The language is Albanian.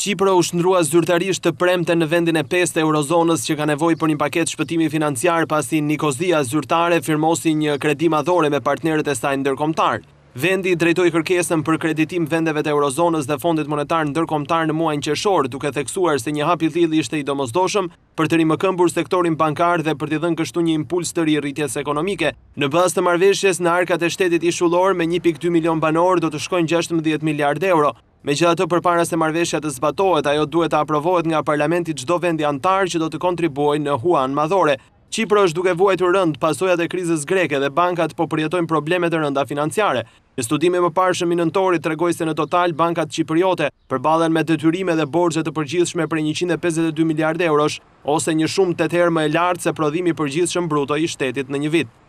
Qipro u shndrua zyrtarisht të premte në vendin e e eurozonës që ka nevoj për një paket shpëtimi financiar pasi Nikozia zyrtare firmosi një kredim adhore me partnerët e sajnë ndërkomtar. Vendi drejtoj kërkesën për kreditim vendeve të eurozonës dhe fondit monetar në ndërkomtar në muajnë qeshor, duke theksuar se një hapi dhili ishte i domozdoshëm për të rimë këmbur sektorin bankar dhe për të dhënë kështu një impuls të rritjes ekonomike. Në bas të marveshjes në arkat e shtetit ishullor me 1.2 milion banor do të shkojnë 16 miljard euro, Me që dhe të përpara se marveshja të zbatohet, ajo duhet të aprovohet nga parlamentit gjdo vendi antarë që do të kontribuojë në huan madhore. Qipro është duke vuajtë rënd pasojat e krizës greke dhe bankat po përjetojnë problemet e rënda financiare. Në studime më parë shëmi nëntori të regoj se në total bankat qipriote përbalen me detyrime dhe borgjët të përgjithshme për 152 miliard eurosh, ose një shumë të terë më e lartë se prodhimi përgjithshme bruto i shtetit në një vitë.